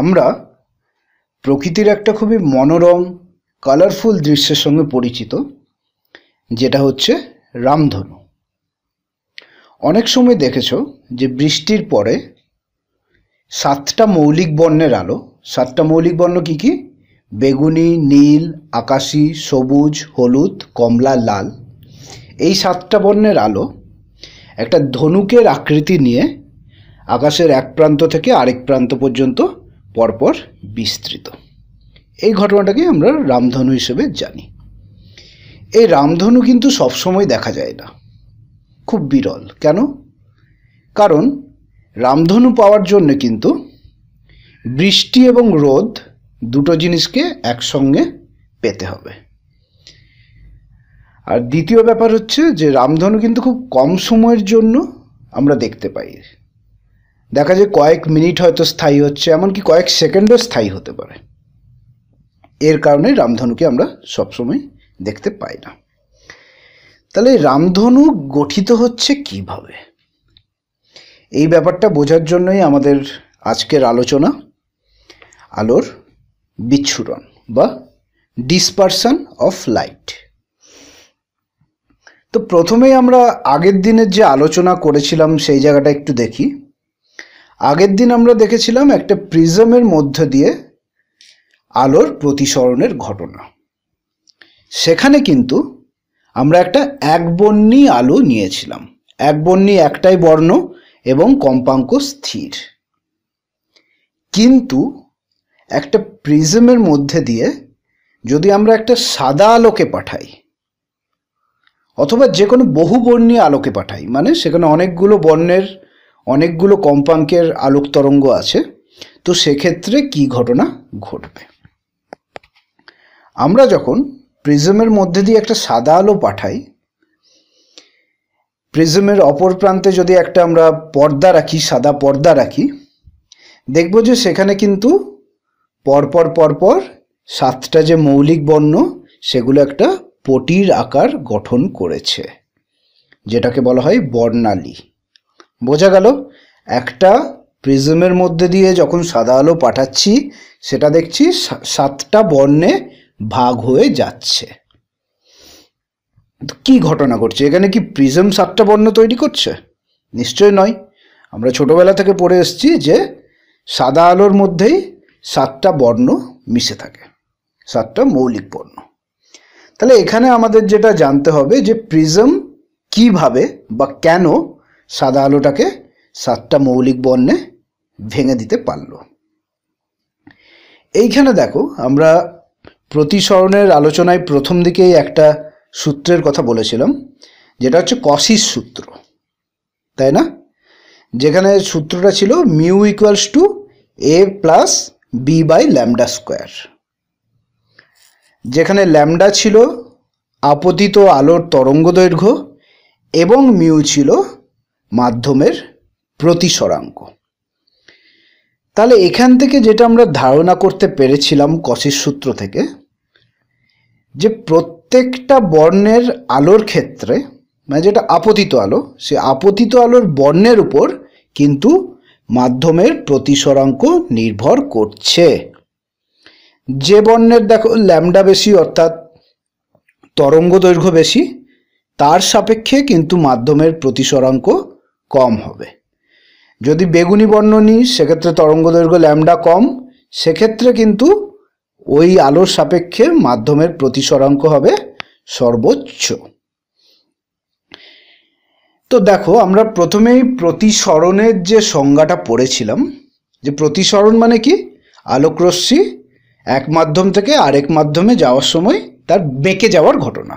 আমরা প্রকৃতির একটা খুবই মনোরম কালারফুল দৃশ্যের সঙ্গে পরিচিত যেটা হচ্ছে রামধনু অনেক সময় দেখেছ যে বৃষ্টির পরে সাতটা মৌলিক বর্ণের আলো সাতটা মৌলিক বর্ণ কী কী বেগুনি নীল আকাশি সবুজ হলুদ কমলা লাল এই সাতটা বর্ণের আলো একটা ধনুকের আকৃতি নিয়ে আকাশের এক প্রান্ত থেকে আরেক প্রান্ত পর্যন্ত পরপর বিস্তৃত এই ঘটনাটাকে আমরা রামধনু হিসেবে জানি এই রামধনু কিন্তু সবসময় দেখা যায় না খুব বিরল কেন কারণ রামধনু পাওয়ার জন্য কিন্তু বৃষ্টি এবং রোদ দুটো জিনিসকে একসঙ্গে পেতে হবে আর দ্বিতীয় ব্যাপার হচ্ছে যে রামধনু কিন্তু খুব কম সময়ের জন্য আমরা দেখতে পাই দেখা যায় কয়েক মিনিট হয়তো স্থায়ী হচ্ছে এমনকি কয়েক সেকেন্ডও স্থায়ী হতে পারে এর কারণে রামধনুকে আমরা সবসময় দেখতে পাই না তাহলে রামধনু গঠিত হচ্ছে কিভাবে এই ব্যাপারটা বোঝার জন্যই আমাদের আজকের আলোচনা আলোর বিচ্ছুরণ বা ডিসপারশন অফ লাইট তো প্রথমেই আমরা আগের দিনের যে আলোচনা করেছিলাম সেই জায়গাটা একটু দেখি আগের দিন আমরা দেখেছিলাম একটা প্রিজমের মধ্য দিয়ে আলোর প্রতিসরণের ঘটনা সেখানে কিন্তু আমরা একটা একবর্ণী আলো নিয়েছিলাম একবর্ণী একটাই বর্ণ এবং কম্পাঙ্ক স্থির কিন্তু একটা প্রিজমের মধ্যে দিয়ে যদি আমরা একটা সাদা আলোকে পাঠাই অথবা যে কোনো বহুবর্ণী আলোকে পাঠাই মানে সেখানে অনেকগুলো বর্ণের অনেকগুলো কম্পাঙ্কের আলোক তরঙ্গ আছে তো সেক্ষেত্রে কি ঘটনা ঘটবে আমরা যখন প্রিজমের মধ্যে দিয়ে একটা সাদা আলো পাঠাই প্রিজমের অপর প্রান্তে যদি একটা আমরা পর্দা রাখি সাদা পর্দা রাখি দেখব যে সেখানে কিন্তু পরপর পরপর সাতটা যে মৌলিক বর্ণ সেগুলো একটা পটির আকার গঠন করেছে যেটাকে বলা হয় বর্ণালী বোঝা গেল একটা প্রিজমের মধ্যে দিয়ে যখন সাদা আলো পাঠাচ্ছি সেটা দেখছি সাতটা বর্ণে ভাগ হয়ে যাচ্ছে কি ঘটনা ঘটছে এখানে কি প্রিজম সাতটা বর্ণ তৈরি করছে নিশ্চয় নয় আমরা ছোটোবেলা থেকে পড়ে এসছি যে সাদা আলোর মধ্যেই সাতটা বর্ণ মিশে থাকে সাতটা মৌলিক বর্ণ তাহলে এখানে আমাদের যেটা জানতে হবে যে প্রিজম কিভাবে বা কেন সাদা আলোটাকে সাতটা মৌলিক বর্ণে ভেঙে দিতে পারল এইখানে দেখো আমরা প্রতিসরণের আলোচনায় প্রথম দিকেই একটা সূত্রের কথা বলেছিলাম যেটা হচ্ছে কসিস সূত্র তাই না যেখানে সূত্রটা ছিল mu equals to A plus B by lambda square যেখানে ল্যামডা ছিল আপতিত আলোর তরঙ্গ দৈর্ঘ্য এবং মিউ ছিল মাধ্যমের প্রতিসরাঙ্ক তাহলে এখান থেকে যেটা আমরা ধারণা করতে পেরেছিলাম কষির সূত্র থেকে যে প্রত্যেকটা বর্ণের আলোর ক্ষেত্রে মানে যেটা আপতিত আলো সে আপতিত আলোর বর্ণের উপর কিন্তু মাধ্যমের প্রতিসরাঙ্ক নির্ভর করছে যে বর্ণের দেখো ল্যামডা বেশি অর্থাৎ তরঙ্গ দৈর্ঘ্য বেশি তার সাপেক্ষে কিন্তু মাধ্যমের প্রতিসরাঙ্ক কম হবে যদি বেগুনি বর্ণ নিই সেক্ষেত্রে তরঙ্গদৈর্ঘ্য ল্যামডা কম সেক্ষেত্রে কিন্তু ওই আলোর সাপেক্ষে মাধ্যমের প্রতিসরাঙ্ক হবে সর্বোচ্চ তো দেখো আমরা প্রথমেই প্রতিসরণের যে সংজ্ঞাটা পড়েছিলাম যে প্রতিসরণ মানে কি আলোকরশ্মি এক মাধ্যম থেকে আরেক মাধ্যমে যাওয়ার সময় তার বেঁকে যাওয়ার ঘটনা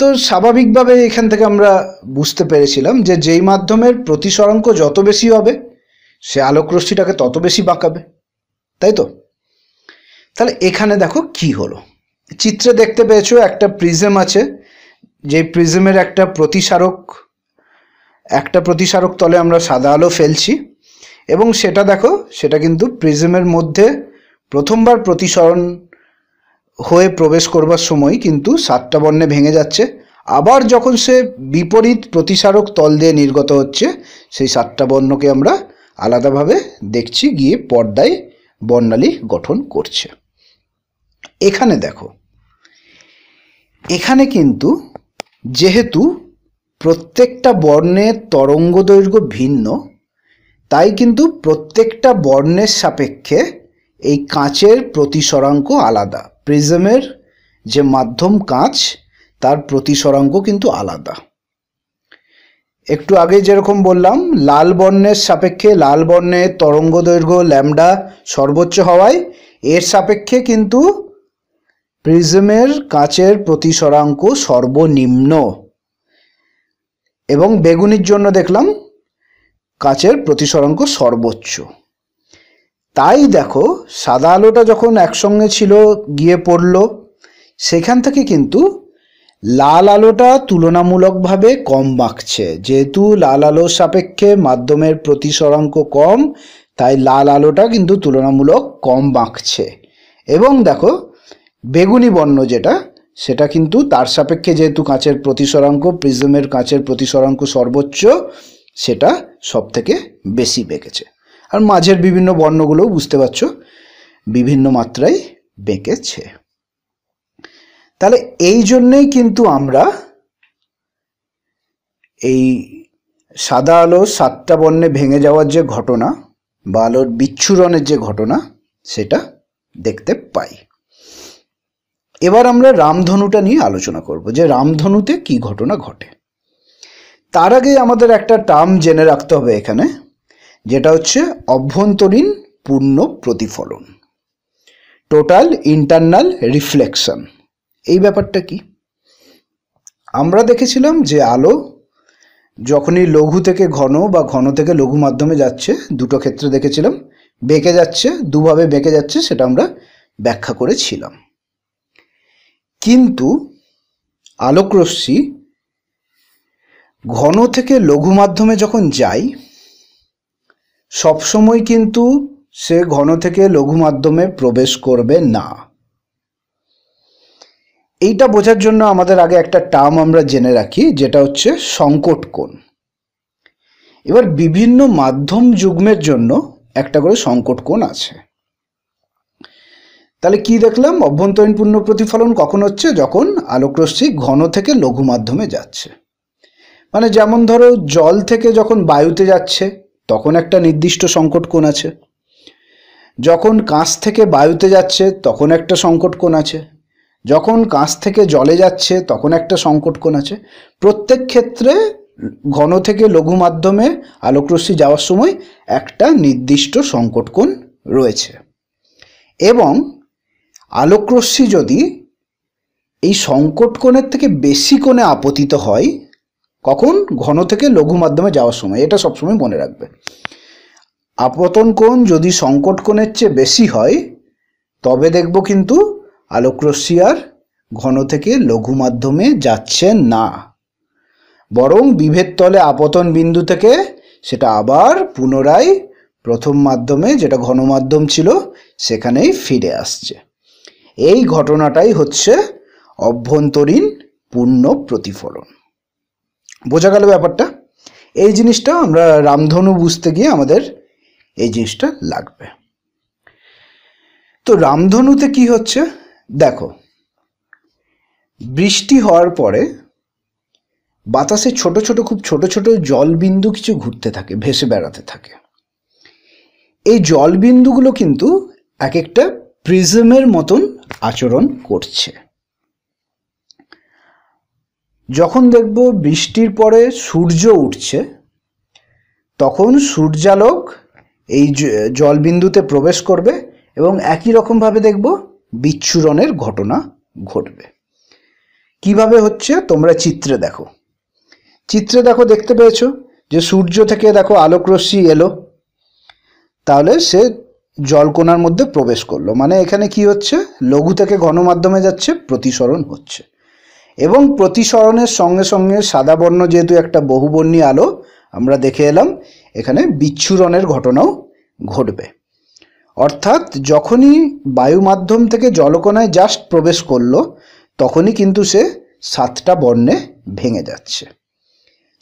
তো স্বাভাবিকভাবে এখান থেকে আমরা বুঝতে পেরেছিলাম যে যেই মাধ্যমের প্রতিসরাঙ্ক যত বেশি হবে সে আলোকরশ্মিটাকে তত বেশি বাঁকাবে তাই তো তাহলে এখানে দেখো কি হলো চিত্রে দেখতে পেয়েছো একটা প্রিজম আছে যে প্রিজমের একটা প্রতিসারক একটা প্রতিসারক তলে আমরা সাদা আলো ফেলছি এবং সেটা দেখো সেটা কিন্তু প্রিজমের মধ্যে প্রথমবার প্রতিসরণ হয়ে প্রবেশ করবার সময় কিন্তু সাতটা বর্ণে ভেঙে যাচ্ছে আবার যখন সে বিপরীত প্রতিসারক তল দিয়ে নির্গত হচ্ছে সেই সাতটা বর্ণকে আমরা আলাদাভাবে দেখছি গিয়ে পর্দায় বর্ণালী গঠন করছে এখানে দেখো এখানে কিন্তু যেহেতু প্রত্যেকটা বর্ণের তরঙ্গ দৈর্ঘ্য ভিন্ন তাই কিন্তু প্রত্যেকটা বর্ণের সাপেক্ষে এই কাঁচের প্রতিসরাঙ্ক আলাদা প্রিজমের যে মাধ্যম কাঁচ তার প্রতিসরাঙ্ক কিন্তু আলাদা একটু আগে যেরকম বললাম লাল বর্ণের সাপেক্ষে লাল বর্ণের তরঙ্গ দৈর্ঘ্য ল্যামডা সর্বোচ্চ হওয়ায় এর সাপেক্ষে কিন্তু প্রিজমের কাঁচের প্রতিসরাঙ্ক সর্বনিম্ন এবং বেগুনির জন্য দেখলাম কাঁচের প্রতিসরাঙ্ক সর্বোচ্চ তাই দেখো সাদা আলোটা যখন একসঙ্গে ছিল গিয়ে পড়ল সেখান থেকে কিন্তু লাল আলোটা তুলনামূলকভাবে কম বাঁকছে যেহেতু লাল আলোর সাপেক্ষে মাধ্যমের প্রতিসরাঙ্ক কম তাই লাল আলোটা কিন্তু তুলনামূলক কম বাঁকছে এবং দেখো বেগুনি বর্ণ যেটা সেটা কিন্তু তার সাপেক্ষে যেহেতু কাঁচের প্রতিসরাঙ্ক প্রিজমের কাঁচের প্রতিসরাঙ্ক সর্বোচ্চ সেটা সবথেকে বেশি বেঁকেছে আর মাঝের বিভিন্ন বর্ণগুলোও বুঝতে পারছো বিভিন্ন মাত্রায় বেঁকেছে তাহলে এই জন্যেই কিন্তু আমরা এই সাদা আলো সাতটা বর্ণে ভেঙে যাওয়ার যে ঘটনা বা আলোর বিচ্ছুরণের যে ঘটনা সেটা দেখতে পাই এবার আমরা রামধনুটা নিয়ে আলোচনা করব যে রামধনুতে কি ঘটনা ঘটে তার আগে আমাদের একটা টার্ম জেনে রাখতে হবে এখানে যেটা হচ্ছে অভ্যন্তরীণ পূর্ণ প্রতিফলন টোটাল ইন্টারনাল রিফ্লেকশন এই ব্যাপারটা কি আমরা দেখেছিলাম যে আলো যখনই লঘু থেকে ঘন বা ঘন থেকে লঘু মাধ্যমে যাচ্ছে দুটো ক্ষেত্রে দেখেছিলাম বেঁকে যাচ্ছে দুভাবে বেঁকে যাচ্ছে সেটা আমরা ব্যাখ্যা করেছিলাম কিন্তু আলোকরশ্মি ঘন থেকে লঘু মাধ্যমে যখন যাই সবসময় কিন্তু সে ঘন থেকে লঘু মাধ্যমে প্রবেশ করবে না এইটা বোঝার জন্য আমাদের আগে একটা টার্ম আমরা জেনে রাখি যেটা হচ্ছে সংকট কোণ এবার বিভিন্ন মাধ্যম যুগ্মের জন্য একটা করে সংকট কোণ আছে তাহলে কি দেখলাম অভ্যন্তরীণ পূর্ণ প্রতিফলন কখন হচ্ছে যখন আলোকরশ্মি ঘন থেকে লঘু মাধ্যমে যাচ্ছে মানে যেমন ধরো জল থেকে যখন বায়ুতে যাচ্ছে তখন একটা নির্দিষ্ট সংকট কোন আছে যখন কাঁচ থেকে বায়ুতে যাচ্ছে তখন একটা সংকট কোন আছে যখন কাঁচ থেকে জলে যাচ্ছে তখন একটা সংকট কোন আছে প্রত্যেক ক্ষেত্রে ঘন থেকে লঘু মাধ্যমে আলোকরশ্মি যাওয়ার সময় একটা নির্দিষ্ট সংকট কোন রয়েছে এবং আলোকরশ্মি যদি এই সংকট কোণের থেকে বেশি কোণে আপতিত হয় কখন ঘন থেকে লঘু মাধ্যমে যাওয়ার সময় এটা সবসময় মনে রাখবে আপতন কোণ যদি সংকট কোণের চেয়ে বেশি হয় তবে দেখব কিন্তু আলোকরশ্মি আর ঘন থেকে লঘু মাধ্যমে যাচ্ছে না বরং বিভেদ তলে আপতন বিন্দু থেকে সেটা আবার পুনরায় প্রথম মাধ্যমে যেটা ঘন মাধ্যম ছিল সেখানেই ফিরে আসছে এই ঘটনাটাই হচ্ছে অভ্যন্তরীণ পূর্ণ প্রতিফলন বোঝা গেল ব্যাপারটা এই জিনিসটা আমরা রামধনু বুঝতে গিয়ে আমাদের এই জিনিসটা লাগবে তো রামধনুতে কি হচ্ছে দেখো বৃষ্টি হওয়ার পরে বাতাসে ছোট ছোট খুব ছোট ছোট জলবিন্দু কিছু ঘুরতে থাকে ভেসে বেড়াতে থাকে এই জলবিন্দুগুলো কিন্তু এক একটা প্রিজমের মতন আচরণ করছে যখন দেখব বৃষ্টির পরে সূর্য উঠছে তখন সূর্যালোক এই জলবিন্দুতে প্রবেশ করবে এবং একই রকমভাবে দেখব বিচ্ছুরণের ঘটনা ঘটবে কিভাবে হচ্ছে তোমরা চিত্রে দেখো চিত্রে দেখো দেখতে পেয়েছো যে সূর্য থেকে দেখো আলোক রশ্মি এলো তাহলে সে জলকোনার মধ্যে প্রবেশ করলো মানে এখানে কি হচ্ছে লঘু থেকে ঘন মাধ্যমে যাচ্ছে প্রতিসরণ হচ্ছে এবং প্রতিসরণের সঙ্গে সঙ্গে সাদা বর্ণ যেহেতু একটা বহুবর্ণী আলো আমরা দেখে এলাম এখানে বিচ্ছুরণের ঘটনাও ঘটবে অর্থাৎ যখনই বায়ু মাধ্যম থেকে জলকণায় জাস্ট প্রবেশ করলো তখনই কিন্তু সে সাতটা বর্ণে ভেঙে যাচ্ছে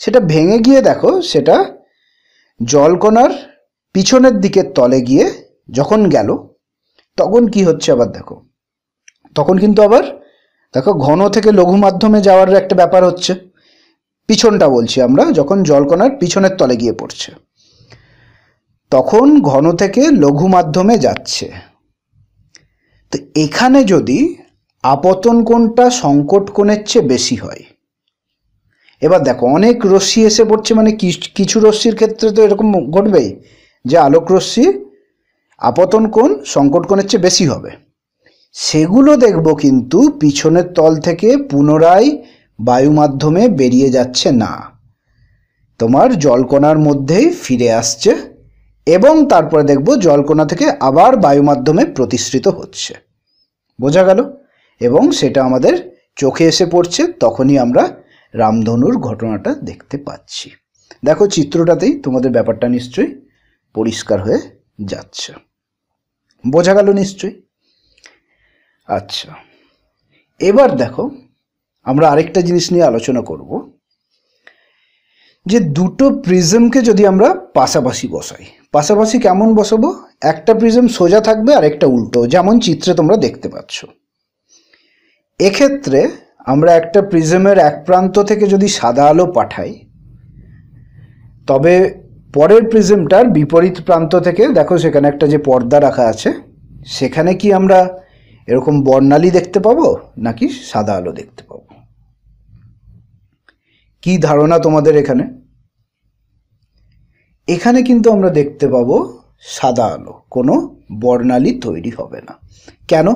সেটা ভেঙে গিয়ে দেখো সেটা জলকণার পিছনের দিকের তলে গিয়ে যখন গেল তখন কি হচ্ছে আবার দেখো তখন কিন্তু আবার দেখো ঘন থেকে লঘু মাধ্যমে যাওয়ার একটা ব্যাপার হচ্ছে পিছনটা বলছি আমরা যখন জলকণার পিছনের তলে গিয়ে পড়ছে তখন ঘন থেকে লঘু মাধ্যমে যাচ্ছে তো এখানে যদি আপতন কোণটা সংকট কোণের চেয়ে বেশি হয় এবার দেখো অনেক রশ্মি এসে পড়ছে মানে কিছু রশ্মির ক্ষেত্রে তো এরকম ঘটবেই যে আলোক রশ্মি আপতন কোণ সংকট কোণের চেয়ে বেশি হবে সেগুলো দেখব কিন্তু পিছনের তল থেকে পুনরায় বায়ু মাধ্যমে বেরিয়ে যাচ্ছে না তোমার জলকণার মধ্যেই ফিরে আসছে এবং তারপরে দেখব জলকোনা থেকে আবার বায়ু মাধ্যমে প্রতিশ্রিত হচ্ছে বোঝা গেল এবং সেটা আমাদের চোখে এসে পড়ছে তখনই আমরা রামধনুর ঘটনাটা দেখতে পাচ্ছি দেখো চিত্রটাতেই তোমাদের ব্যাপারটা নিশ্চয়ই পরিষ্কার হয়ে যাচ্ছে বোঝা গেল নিশ্চয়ই আচ্ছা এবার দেখো আমরা আরেকটা জিনিস নিয়ে আলোচনা করব যে দুটো প্রিজমকে যদি আমরা পাশাপাশি বসাই পাশাপাশি কেমন বসাবো একটা প্রিজম সোজা থাকবে আর একটা উল্টো যেমন চিত্রে তোমরা দেখতে পাচ্ছ এক্ষেত্রে আমরা একটা প্রিজমের এক প্রান্ত থেকে যদি সাদা আলো পাঠাই তবে পরের প্রিজমটার বিপরীত প্রান্ত থেকে দেখো সেখানে একটা যে পর্দা রাখা আছে সেখানে কি আমরা এরকম বর্ণালী দেখতে পাবো নাকি সাদা আলো দেখতে পাবো কি ধারণা তোমাদের এখানে এখানে কিন্তু আমরা দেখতে পাবো সাদা আলো কোনো বর্ণালী তৈরি হবে না কেন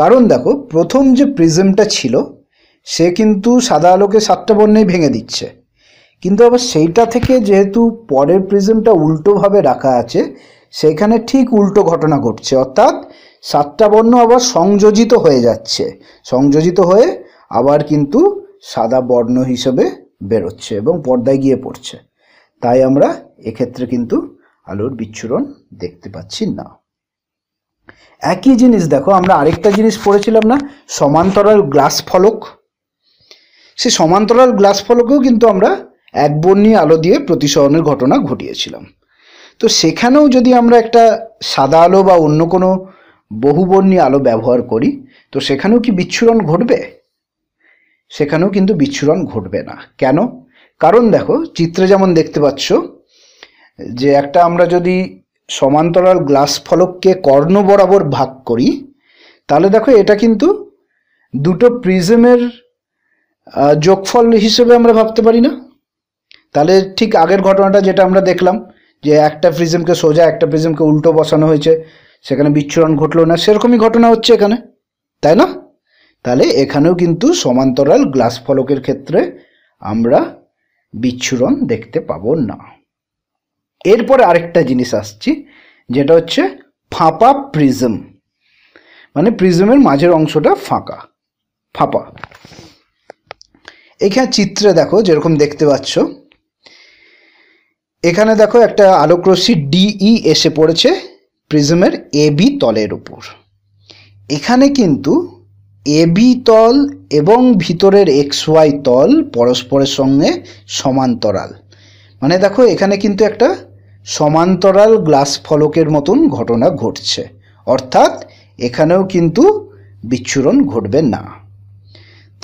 কারণ দেখো প্রথম যে প্রিজমটা ছিল সে কিন্তু সাদা আলোকে সাতটা বর্ণেই ভেঙে দিচ্ছে কিন্তু আবার সেইটা থেকে যেহেতু পরের প্রিজমটা উল্টোভাবে রাখা আছে সেখানে ঠিক উল্টো ঘটনা ঘটছে অর্থাৎ সাতটা বর্ণ আবার সংযোজিত হয়ে যাচ্ছে সংযোজিত হয়ে আবার কিন্তু সাদা বর্ণ হিসেবে বেরোচ্ছে এবং পর্দায় গিয়ে পড়ছে তাই আমরা এক্ষেত্রে কিন্তু আলোর বিচ্ছুরণ দেখতে পাচ্ছি না একই জিনিস দেখো আমরা আরেকটা জিনিস পড়েছিলাম না সমান্তরাল গ্লাস ফলক সে সমান্তরাল গ্লাস ফলকেও কিন্তু আমরা এক বর্ণী আলো দিয়ে প্রতিসরণের ঘটনা ঘটিয়েছিলাম তো সেখানেও যদি আমরা একটা সাদা আলো বা অন্য কোনো বহুবর্ণী আলো ব্যবহার করি তো সেখানেও কি বিচ্ছুরণ ঘটবে সেখানেও কিন্তু বিচ্ছুরণ ঘটবে না কেন কারণ দেখো চিত্রে যেমন দেখতে পাচ্ছ যে একটা আমরা যদি সমান্তরাল গ্লাস ফলককে কর্ণ বরাবর ভাগ করি তাহলে দেখো এটা কিন্তু দুটো প্রিজমের যোগফল হিসেবে আমরা ভাবতে পারি না তাহলে ঠিক আগের ঘটনাটা যেটা আমরা দেখলাম যে একটা প্রিজমকে সোজা একটা প্রিজমকে উল্টো বসানো হয়েছে সেখানে বিচ্ছুরণ ঘটলো না সেরকমই ঘটনা হচ্ছে এখানে তাই না তাহলে এখানেও কিন্তু সমান্তরাল গ্লাস ফলকের ক্ষেত্রে আমরা বিচ্ছুরণ দেখতে পাব না এরপরে আরেকটা জিনিস আসছি যেটা হচ্ছে ফাঁপা প্রিজম মানে প্রিজমের মাঝের অংশটা ফাঁকা ফাঁপা এখানে চিত্রে দেখো যেরকম দেখতে পাচ্ছ এখানে দেখো একটা আলোকরশ্মি ডিই এসে পড়েছে প্রিজমের এ বি তলের উপর এখানে কিন্তু এ বি তল এবং ভিতরের এক্স ওয়াই তল পরস্পরের সঙ্গে সমান্তরাল মানে দেখো এখানে কিন্তু একটা সমান্তরাল গ্লাস ফলকের মতন ঘটনা ঘটছে অর্থাৎ এখানেও কিন্তু বিচ্ছুরণ ঘটবে না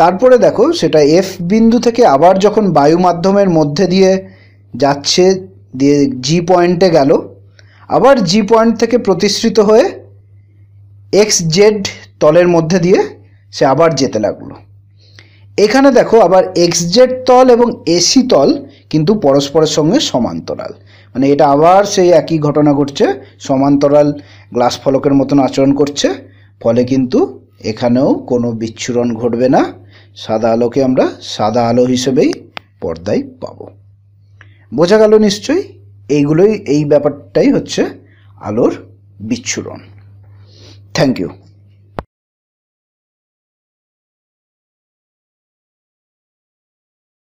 তারপরে দেখো সেটা এফ বিন্দু থেকে আবার যখন বায়ু মাধ্যমের মধ্যে দিয়ে যাচ্ছে দিয়ে জি পয়েন্টে গেল আবার জি পয়েন্ট থেকে প্রতিশ্রিত হয়ে এক্স জেড তলের মধ্যে দিয়ে সে আবার যেতে লাগলো এখানে দেখো আবার এক্স জেড তল এবং এসি তল কিন্তু পরস্পরের সঙ্গে সমান্তরাল মানে এটা আবার সেই একই ঘটনা ঘটছে সমান্তরাল গ্লাস ফলকের মতন আচরণ করছে ফলে কিন্তু এখানেও কোনো বিচ্ছুরণ ঘটবে না সাদা আলোকে আমরা সাদা আলো হিসেবেই পর্দায় পাব বোঝা গেল নিশ্চয়ই এইগুলোই এই ব্যাপারটাই হচ্ছে আলোর বিচ্ছুরণ থ্যাংক ইউ